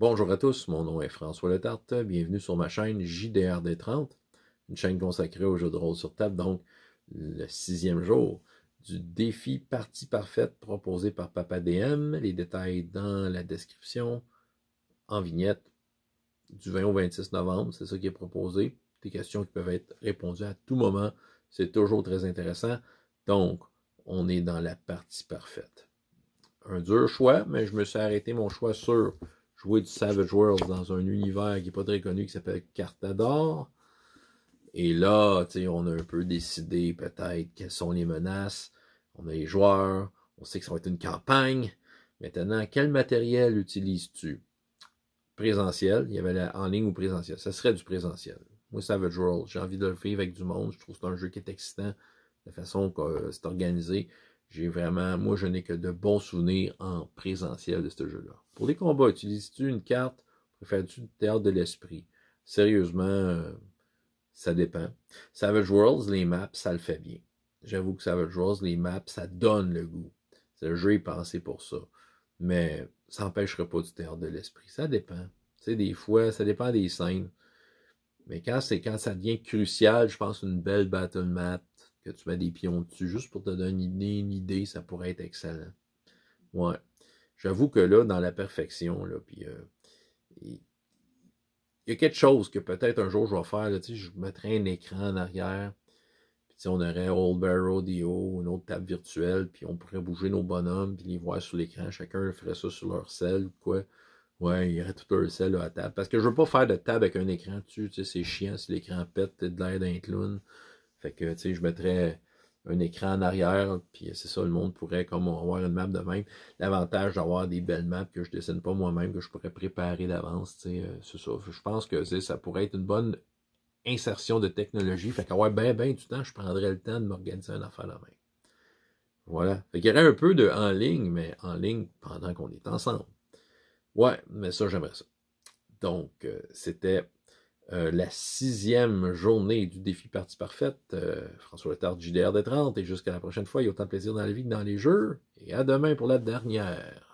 Bonjour à tous, mon nom est François Letarte, bienvenue sur ma chaîne JDRD30, une chaîne consacrée aux jeux de rôle sur table, donc le sixième jour du défi partie parfaite proposé par Papa DM, les détails dans la description, en vignette, du 20 au 26 novembre, c'est ça qui est proposé, des questions qui peuvent être répondues à tout moment, c'est toujours très intéressant, donc on est dans la partie parfaite. Un dur choix, mais je me suis arrêté mon choix sur jouer du Savage Worlds dans un univers qui n'est pas très connu, qui s'appelle Cartador. Et là, on a un peu décidé peut-être quelles sont les menaces. On a les joueurs, on sait que ça va être une campagne. Maintenant, quel matériel utilises-tu? Présentiel, il y avait en ligne ou présentiel. Ça serait du présentiel. Moi, Savage World, j'ai envie de le faire avec du monde. Je trouve que c'est un jeu qui est excitant, la façon que euh, c'est organisé. J'ai vraiment, moi, je n'ai que de bons souvenirs en présentiel de ce jeu-là. Pour les combats, utilises-tu une carte? Préfères-tu du théâtre de l'esprit? Sérieusement, euh, ça dépend. Savage Worlds, les maps, ça le fait bien. J'avoue que Savage Worlds, les maps, ça donne le goût. Le jeu est pensé pour ça. Mais ça n'empêchera pas du théâtre de l'esprit. Ça dépend. Tu sais, des fois, ça dépend des scènes. Mais quand c'est quand ça devient crucial, je pense une belle battle map, que tu mets des pions dessus. Juste pour te donner une idée, ça pourrait être excellent. Ouais. J'avoue que là, dans la perfection, là, puis euh, il y a quelque chose que peut-être un jour je vais faire. je mettrai un écran en arrière. Puis on aurait Old Barrow Dio, une autre table virtuelle, puis on pourrait bouger nos bonhommes, puis les voir sur l'écran. Chacun ferait ça sur leur selle quoi. Ouais, il y aurait tout un sel à table. Parce que je veux pas faire de table avec un écran dessus. c'est chiant si l'écran pète, de l'air d'un clown. Fait que, tu sais, je mettrais un écran en arrière, puis c'est ça, le monde pourrait comme avoir une map de même. L'avantage d'avoir des belles maps que je dessine pas moi-même, que je pourrais préparer d'avance, tu sais, euh, c'est ça. Je pense que ça pourrait être une bonne insertion de technologie. Fait qu'avoir bien, bien du temps, je prendrais le temps de m'organiser un affaire la main. Voilà. Fait qu'il y aurait un peu de en ligne, mais en ligne pendant qu'on est ensemble. Ouais, mais ça, j'aimerais ça. Donc, euh, c'était euh, la sixième journée du défi Partie Parfaite. Euh, François Letard JDR 30 et jusqu'à la prochaine fois, il y a autant de plaisir dans la vie que dans les jeux. Et à demain pour la dernière.